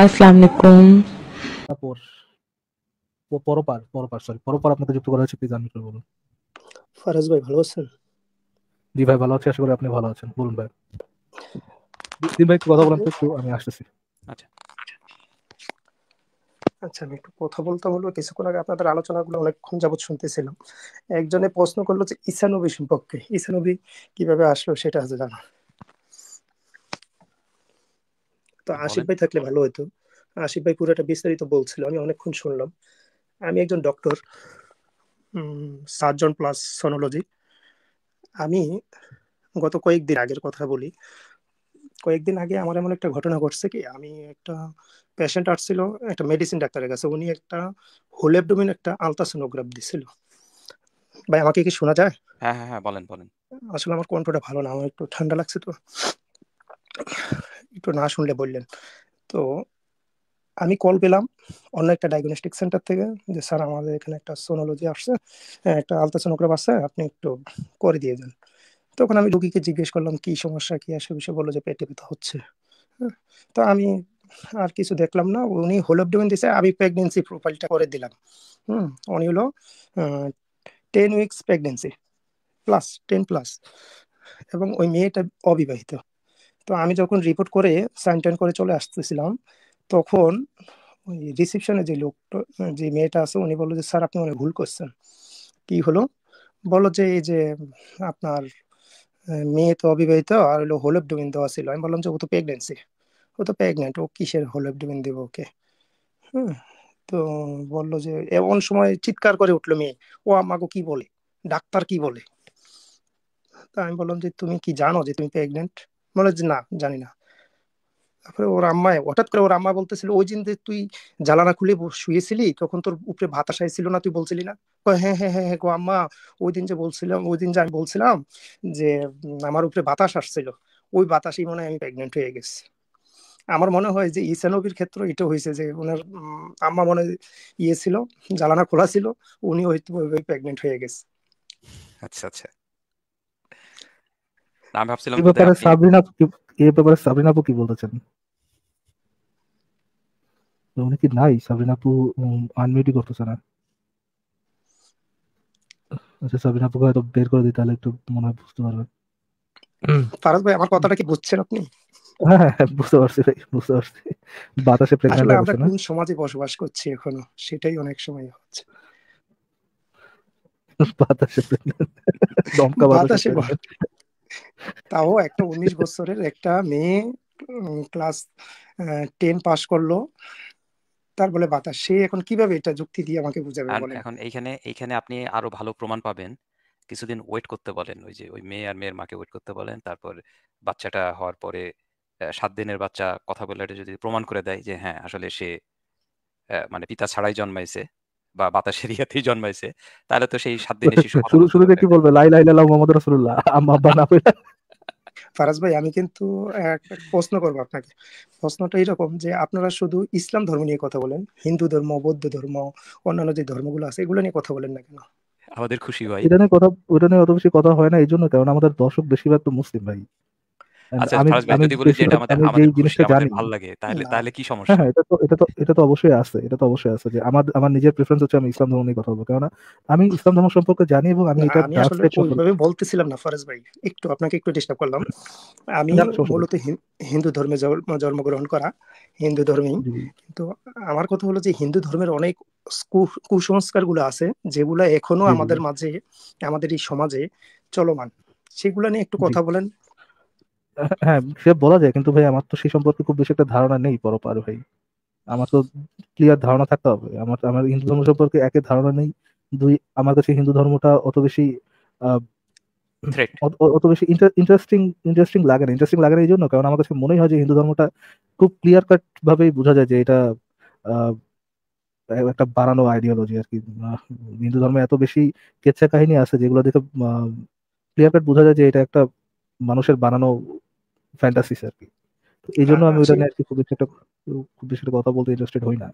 পরপার পরপার sorry পরপার আপনাকে যুক্ত করা হয়েছে প্লিজ করে বলুন ফারাজ ভাই ভালো আছেন জি ভাই ভালো আছি আশা করি আপনি ভালো আছেন বলুন ভাই ভাই কথা বলেন তো আমি আসতেছি আচ্ছা আচ্ছা আমি একটু কথা বলতাম হলো কিছুক্ষণ আগে আপনাদের আলোচনাগুলো অনেকক্ষণ যাবৎ শুনতেছিলাম একজনে প্রশ্ন করলো যে ঈসানবী সম্পর্কে ঈসানবী কিভাবে আসলো সেটা আছে জানা তো হ্যাঁ, আশিফ ভাই থাকলে ভালো হতো আশিফ ভাই পুরোটা বিস্তারিত বলছিল আমি অনেকক্ষণ শুনলাম আমি একজন ডক্টর সার্জন প্লাস সোনোলজি আমি গত কয়েকদিন আগের কথা বলি কয়েকদিন আগে আমার এমন একটা ঘটনা ঘটছে কি আমি একটা পেশেন্ট আসছিল একটা মেডিসিন ডাক্তারের কাছে উনি একটা হোলেপডোমিন একটা আলট্রাসোনোগ্রাফ দিছিল ভাই আমাকে কি শোনা যায় হ্যাঁ হ্যাঁ হ্যাঁ বলেন বলেন আসলে আমার কণ্ঠটা ভালো না আমার একটু ঠান্ডা লাগছে তো একটু না শুনলে বললেন তো আমি কল পেলাম অন্য একটা ডায়াগনস্টিক সেন্টার থেকে যে স্যার আমাদের এখানে একটা সোনোলজি আসছে হ্যাঁ, একটা আলট্রাসোনোগ্রাফ আছে আপনি একটু করে দিয়ে যান তখন আমি রুগীকে জিজ্ঞেস করলাম কি সমস্যা কি আসে বিষয়ে বললো যে পেটে ব্যথা হচ্ছে হ্যাঁ, তো আমি আর কিছু দেখলাম না উনি হোলোবডোমিন দিছে আমি প্রেগনেন্সি প্রোফাইলটা করে দিলাম হুম উনি হলো ten weeks pregnancy plus ten plus এবং ওই মেয়েটা অবিবাহিত তো আমি যখন রিপোর্ট করে সাইন টাইন করে চলে আসতেছিলাম তখন ওই রিসেপশনে যে লোকটা যে মেয়েটা আছে উনি বললো যে স্যার আপনি অনেক ভুল করছেন কি হলো বলো যে এই যে আপনার মেয়ে তো অবিবাহিত আর হলো হোলোপডোমিন দেওয়া ছিল আমি বললাম যে ও তো প্রেগনেন্সি ও তো প্রেগনেন্ট ও কিসের হোলোপডোমিন দেবো ওকে হুম তো বললো যে এমন সময় চিৎকার করে উঠলো মেয়ে ও আমাকে কি বলে ডাক্তার কি বলে তা আমি বললাম যে তুমি কি জানো যে তুমি প্রেগনেন্ট মনে হচ্ছে না জানি না তারপরে ওর আম্মায় হঠাৎ করে ওর আম্মা বলতেছিল ওই দিন যে তুই জ্বালানা খুলে শুয়েছিলি তখন তোর উপরে বাতাসায় ছিল না তুই বলছিলি না হ্যাঁ হ্যাঁ হ্যাঁ হ্যাঁ গো আম্মা ওই দিন যে বলছিলাম ওই দিন যে আমি বলছিলাম যে আমার উপরে বাতাস আসছিল ওই বাতাসই মনে হয় আমি প্রেগনেন্ট হয়ে গেছি আমার মনে হয় যে ইসানবির ক্ষেত্রে এটা হয়েছে যে ওনার আম্মা মনে ইয়ে ছিল জ্বালানা খোলা ছিল উনি হয়তো প্রেগনেন্ট হয়ে গেছে আচ্ছা আচ্ছা আমি ভাবছিলাম ব্যাপারে সাবরিনা এই ব্যাপারে সাবরিনা আপু কি বলতেছেন উনি কি নাই সাবরিনা আপু আনমিউটই করতেছে না আচ্ছা সাবরিনা আপুকে হয়তো বের করে দিই তাহলে একটু মনে হয় বুঝতে পারবেন ফারাজ ভাই আমার কথাটা কি বুঝছেন আপনি হ্যাঁ, হ্যাঁ, হ্যাঁ, সমাজে বসবাস করছি এখনো সেটাই অনেক সময় হচ্ছে বাতাসে তাও একটা উনিশ বছরের একটা মেয়ে ক্লাস টেন পাশ করলো তার বলে বাতাস সে এখন কিভাবে এটা যুক্তি দিয়ে আমাকে বুঝাবে বলেন এখন এইখানে এইখানে আপনি আরো ভালো প্রমাণ পাবেন কিছুদিন ওয়েট করতে বলেন ওই যে ওই মেয়ে আর মেয়ের মাকে ওয়েট করতে বলেন তারপর বাচ্চাটা হওয়ার পরে সাত দিনের বাচ্চা কথা বলে যদি প্রমাণ করে দেয় যে হ্যাঁ আসলে সে মানে পিতা ছাড়াই জন্মাইছে বা বাতাসের ইয়াতেই জন্মাইছে তাহলে তো সেই সাত দিনে শিশু শুরু শুরুতে কি বলবে লাই লাই লাল্লাহ মুহাম্মদ রাসূলুল্লাহ আম্মা আব্বা না পেলে ফারাজ ভাই আমি কিন্তু প্রশ্ন করব আপনাকে প্রশ্নটা এরকম যে আপনারা শুধু ইসলাম ধর্ম নিয়ে কথা বলেন হিন্দু ধর্ম বৌদ্ধ ধর্ম অন্যান্য যে ধর্মগুলো আছে এগুলো নিয়ে কথা বলেন না কেন আমাদের খুশি ভাই এটা নিয়ে কথা ওটা নিয়ে অত বেশি কথা হয় না এই জন্য কারণ আমাদের দর্শক বেশিরভাগ তো মুসলিম ভাই ইসলাম ধর্ম সম্পর্কে মূলত হিন্দু ধর্মে জন্মগ্রহণ করা হিন্দু ধর্মে কিন্তু আমার কথা হলো যে হিন্দু ধর্মের অনেক কুসংস্কার গুলো আছে যেগুলো এখনো আমাদের মাঝে আমাদের এই সমাজে চলমান সেগুলো নিয়ে একটু কথা বলেন হ্যাঁ সে বলা যায় কিন্তু ভাই আমার তো সেই সম্পর্কে খুব বেশি একটা ধারণা নেই পরপার ভাই আমার তো ক্লিয়ার ধারণা থাকতে হবে আমার আমার হিন্দু ধর্ম সম্পর্কে একে ধারণা নেই দুই আমার কাছে হিন্দু ধর্মটা অত বেশি অত বেশি ইন্টারেস্টিং ইন্টারেস্টিং লাগে না ইন্টারেস্টিং লাগে না এই জন্য কারণ আমার কাছে মনেই হয় যে হিন্দু ধর্মটা খুব ক্লিয়ার কাট ভাবেই বোঝা যায় যে এটা একটা বানানো আইডিওলজি আর কি হিন্দু ধর্মে এত বেশি কেচ্ছা কাহিনী আছে যেগুলো দেখে ক্লিয়ার কাট বোঝা যায় যে এটা একটা মানুষের বানানো ফ্যান্টাসি আর কি এই জন্য আমি আচ্ছা। ওটা নিয়ে আর খুব বেশি একটা খুব বেশি একটা কথা বলতে ইন্টারেস্টেড হই না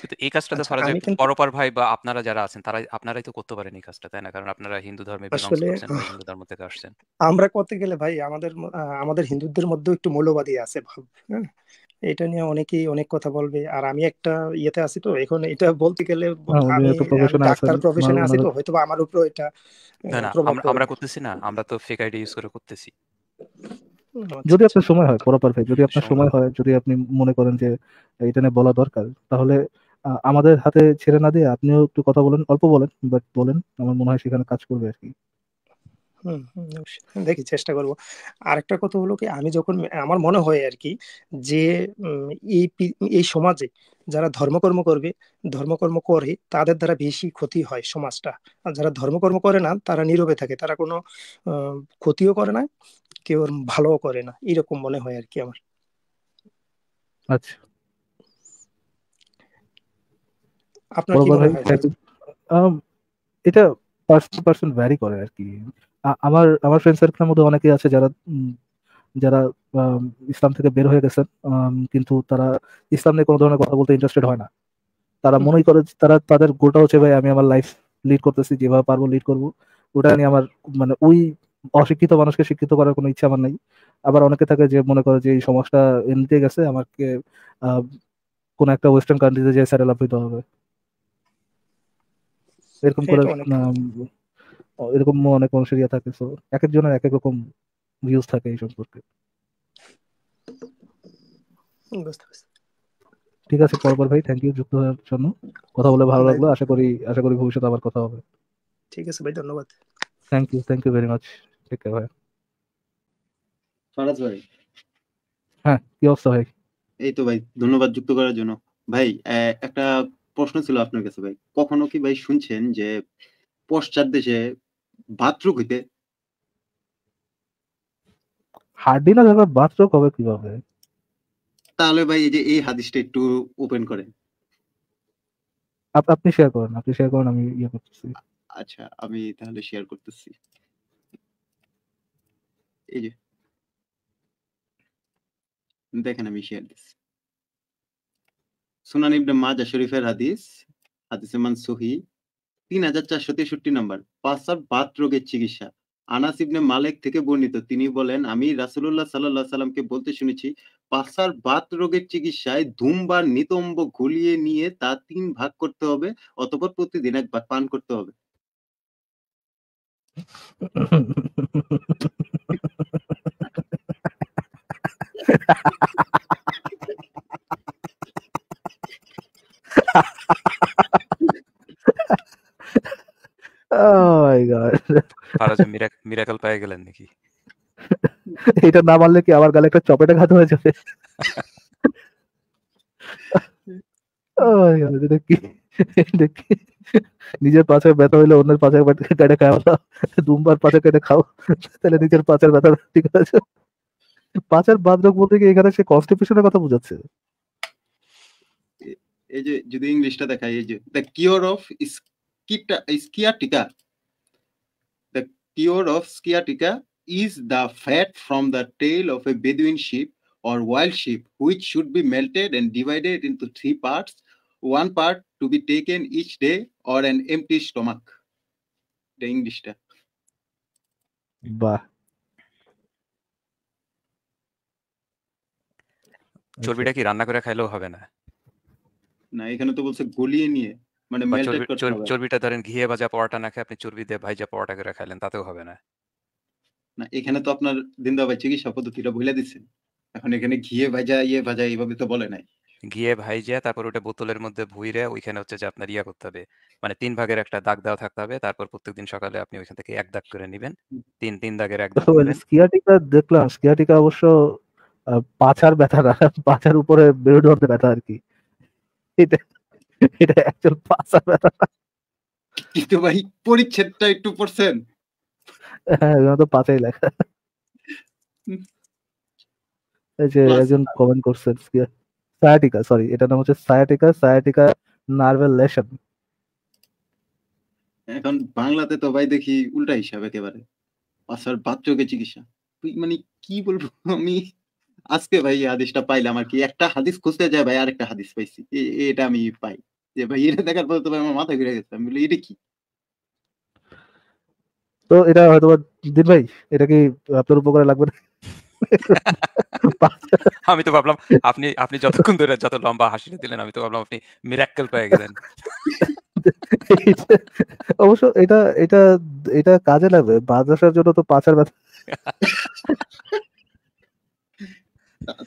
কিন্তু এই কাজটা তো ধরা যায় পরপার ভাই বা আপনারা যারা আছেন তারা আপনারাই তো করতে পারেন এই কাজটা তাই না কারণ আপনারা হিন্দু ধর্মে বিলং করছেন হিন্দু ধর্ম থেকে আসছেন আমরা করতে গেলে ভাই আমাদের আমাদের হিন্দুদের মধ্যে একটু মৌলবাদী আছে ভাব হ্যাঁ? এটা নিয়ে অনেকেই অনেক কথা বলবে আর আমি একটা ইয়েতে আছি তো এখন এটা বলতে গেলে আমি ডাক্তার প্রফেশনে আছি তো হয়তো আমার উপর এটা আমরা করতেছি না আমরা তো ফেক আইডি ইউজ করে করতেছি আচ্ছা, যদি আপনার আচ্ছা। সময় হয় প্রপার ভাই যদি আপনার সময় হয় যদি আপনি মনে করেন যে এটা নিয়ে বলা দরকার তাহলে আমাদের হাতে ছেড়ে না দিয়ে আপনিও একটু কথা বলেন অল্প বলেন বাট বলেন আমার মনে হয় সেখানে কাজ করবে আর কি দেখি চেষ্টা করব আরেকটা কথা হলো কি আমি যখন আমার মনে হয় আর কি যে এই এই সমাজে যারা ধর্মকর্ম করবে ধর্মকর্ম করে তাদের দ্বারা বেশি ক্ষতি হয় সমাজটা আর যারা ধর্মকর্ম করে না তারা নীরবে থাকে তারা কোনো ক্ষতিও করে না কেউ ভালো করে না এরকম মনে হয় আর কি আমার আচ্ছা আপনার কি মনে হয় হ্যাঁ, এটা পার্সন টু পার্সন ভ্যারি করে আর কি আমার আমার ফ্রেন্ড সার্কেলের মধ্যে অনেকেই আছে যারা যারা ইসলাম থেকে বের হয়ে গেছেন কিন্তু তারা ইসলাম নিয়ে কোনো ধরনের কথা বলতে ইন্টারেস্টেড হয় না তারা মনেই করে তারা তাদের গোটা হচ্ছে ভাই আমি আমার লাইফ লিড করতেছি যেভাবে পারবো লিড করবো ওটা নিয়ে আমার মানে ওই অশিক্ষিত মানুষকে শিক্ষিত করার কোনো ইচ্ছা আমার নাই আবার অনেকে থাকে যে মনে করে যে এই সমাজটা এমনিতে গেছে আমাকে কোন একটা ওয়েস্টার্ন কান্ট্রিতে যে সেটেল লাভ হবে এরকম করে এরকম অনেক মানুষের ইয়ে থাকে তো এক একজনের এক এক রকম ভিউজ থাকে এই সম্পর্কে ঠিক আছে পরপর ভাই থ্যাংক ইউ যুক্ত হওয়ার জন্য কথা বলে ভালো লাগলো আশা করি আশা করি ভবিষ্যতে আবার কথা হবে ঠিক আছে ভাই ধন্যবাদ thank you thank you very much থেকে ভাই ফরাজ ভাই হ্যাঁ কি অবস্থা ভাই এই তো ভাই ধন্যবাদ যুক্ত করার জন্য ভাই একটা প্রশ্ন ছিল আপনার কাছে ভাই কখনো কি ভাই শুনছেন যে পশ্চাৎ দেশে বাতরুক হইতে হাড্ডি না যখন বাতরুক হবে কিভাবে তাহলে ভাই এই যে এই হাদিসটা একটু ওপেন করেন আপনি শেয়ার করেন আপনি শেয়ার করেন আমি ইয়ে করতেছি আচ্ছা আমি তাহলে শেয়ার করতেছি এই যে দেখেন আমি শেয়ার দিচ্ছি সুনান ইবনে মাজা শরীফের হাদিস হাদিসে মান সহি তিন হাজার চারশো তেষট্টি নম্বর পাসাব বাত রোগের চিকিৎসা আনাস ইবনে মালিক থেকে বর্ণিত তিনি বলেন আমি রাসুল্লাহ সাল্লাহ সাল্লামকে বলতে শুনেছি পাসার বাত রোগের চিকিৎসায় ধুম বা নিতম্ব গুলিয়ে নিয়ে তা তিন ভাগ করতে হবে অতপর প্রতিদিন এক ভাগ পান করতে হবে Oh মিরাকল পেয়ে গেলেন নাকি এটা না মানলে কি আমার গালে একটা চপেটা ঘাত হয়ে যাবে oh নিজের পাশে ব্যথা হইলে অন্যের পাশে কেটে খাওয়া দুমবার পাশে কেটে খাও তাহলে নিজের পাশের ব্যথা ঠিক আছে পাচার বাদরক বলতে কি এখানে সে কনস্টিটিউশনের কথা বোঝাচ্ছে এই যে যদি ইংলিশটা দেখাই এই যে দ্য কিওর অফ স্কিটা sciatica the cure of sciatica is the fat from the tail of a Bedouin sheep or wild sheep, which should be melted and divided into three parts, one part to be taken each day or an empty stomach. The English. Bah. চর্বিটা কি রান্না করে খাইলেও হবে না না এখানে তো বলছে গলিয়ে নিয়ে মানে চর্বিটা ধরেন ঘিয়ে ভাজা পরোটা না খেয়ে আপনি চর্বি দিয়ে ভাইজা পরোটা করে খাইলেন তাতেও হবে না না এখানে তো আপনার দিন দাবাই চিকিৎসা পদ্ধতিটা ভুলে দিচ্ছেন এখন এখানে ঘিয়ে ভাজা ইয়ে ভাজা এইভাবে তো বলে নাই ঘিয়ে ভাইজা তারপর ওটা বোতলের মধ্যে ভুইরে ওইখানে হচ্ছে যে আপনার ইয়া করতে হবে মানে তিন ভাগের একটা দাগ দেওয়া থাকতে হবে তারপর প্রত্যেকদিন সকালে আপনি ওইখান থেকে এক দাগ করে নেবেন তিন তিন দাগের এক দাগ স্কিয়াটিকা মানে দেখলাম স্কিয়াটিকা অবশ্য পাচার ব্যথা না পাছার উপরে মেরুদণ্ডে ব্যথা আর কি এটা এটা অ্যাকচুয়াল পাছার ব্যথা কিন্তু ভাই পরিচ্ছেদটা একটু পড়ছেন হ্যাঁ তো পাছাই লেখা এই যে একজন কমেন্ট করছেন সায়াটিকা সরি এটা নাম হচ্ছে সায়াটিকা সায়াটিকা নার্ভেল লেশন এখন বাংলাতে তো ভাই দেখি উল্টা হিসাবে একেবারে পাছার বাচ্চাকে চিকিৎসা মানে কি বলবো আমি আজকে ভাই হাদিসটা পাইলাম আর কি একটা হাদিস খুঁজতে যায় ভাই আরেকটা হাদিস পাইছি এটা আমি পাই যে ভাই এটা দেখার পর তো ভাই আমার মাথা ঘুরে গেছে আমি বলি এটা কি তো এটা হয়তো দিন ভাই এটা কি আপনার উপকারে লাগবে না আমি তো ভাবলাম আপনি আপনি যতক্ষণ ধরে যত লম্বা হাসিটা দিলেন আমি তো ভাবলাম আপনি মিরাক্কেল পেয়ে গেলেন অবশ্য এটা এটা এটা কাজে লাগবে মাদ্রাসার জন্য তো পাঁচার ব্যথা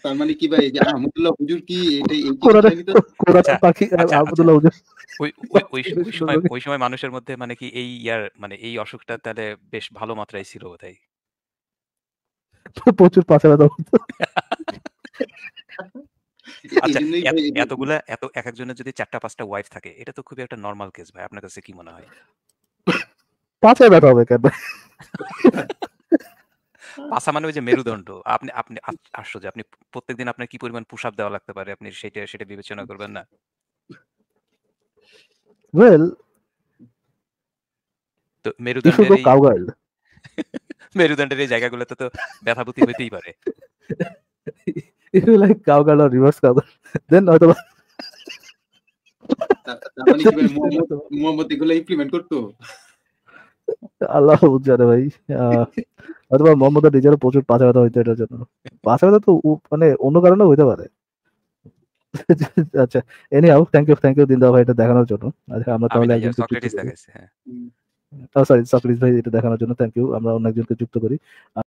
তার মানে কি ভাই যে আহমদুল্লাহ হুজুর কি ওই সময় মানুষের মধ্যে মানে কি এই ইয়ার মানে এই অসুখটা তাহলে বেশ ভালো মাত্রায় ছিল বোধহয় প্রচুর পাচারা দাও আচ্ছা, আচ্ছা, এতগুলা এত এক একজনের যদি চারটা পাঁচটা ওয়াইফ থাকে এটা তো খুবই একটা নর্মাল কেস ভাই আপনার কাছে কি মনে হয় পাঁচে ব্যাপার হবে কেন পাসা মানে ওই যে মেরুদণ্ড আপনি আপনি আশ্চর্য আপনি প্রত্যেকদিন আপনার কি পরিমাণ পুশ আপ দেওয়া লাগতে পারে আপনি সেটা সেটা বিবেচনা করবেন না ওয়েল তো মেরুদণ্ডের কাউগার্ল মেরুদণ্ডের এই জায়গাগুলোতে তো ব্যথাভূতি হইতেই পারে you like cowgirl or reverse cowgirl then হয়তো মোহাম্মদ গুলো ইমপ্লিমেন্ট করতো আল্লাহ জানে ভাই হয়তো মোহাম্মদ নিজের প্রচুর পাঁচা কথা হইতো এটার জন্য পাঁচা কথা তো মানে অন্য কারণে হইতে পারে আচ্ছা anyhow thank you thank you দিন ভাই এটা দেখানোর জন্য আচ্ছা আমরা তাহলে একজন সরি হ্যাঁ। ভাই এটা দেখানোর জন্য থ্যাংক ইউ আমরা অন্য একজনকে যুক্ত করি